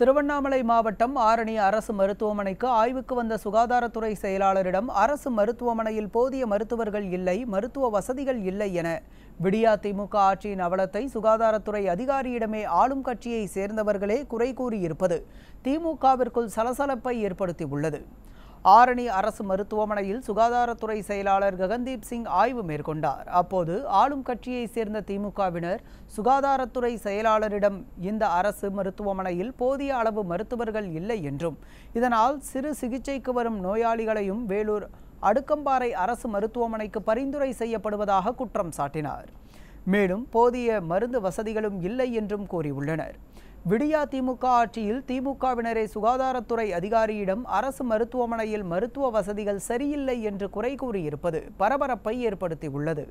திருவண்ணாமலை மாவட்டம் ஆரணி அரசு மருத்துவமனைக்கு ஆய்வுக்கு வந்த சுகாதாரத்துறை செயலாளரிடம் அரசு மருத்துவமனையில் போதிய மருத்துவர்கள் இல்லை மருத்துவ வசதிகள் இல்லை என விடியா திமுக ஆட்சியின் அவலத்தை சுகாதாரத்துறை அதிகாரியிடமே ஆளும் கட்சியை சேர்ந்தவர்களே குறை கூறியிருப்பது திமுகவிற்குள் சலசலப்பை ஏற்படுத்தியுள்ளது ஆரணி அரசு மருத்துவமனையில் சுகாதாரத்துறை செயலாளர் ககன்தீப் சிங் ஆய்வு மேற்கொண்டார் அப்போது ஆளும் கட்சியை சேர்ந்த திமுகவினர் சுகாதாரத்துறை செயலாளரிடம் இந்த அரசு மருத்துவமனையில் போதிய அளவு மருத்துவர்கள் இல்லை என்றும் இதனால் சிறு சிகிச்சைக்கு வரும் நோயாளிகளையும் வேலூர் அடுக்கம்பாறை அரசு மருத்துவமனைக்கு பரிந்துரை செய்யப்படுவதாக குற்றம் சாட்டினார் மேலும் போதிய மருந்து வசதிகளும் இல்லை என்றும் கூறியுள்ளனர் விடியா திமுக ஆட்சியில் திமுகவினரை சுகாதாரத்துறை அதிகாரியிடம் அரசு மருத்துவமனையில் மருத்துவ வசதிகள் சரியில்லை என்று குறை கூறியிருப்பது பரபரப்பை ஏற்படுத்தியுள்ளது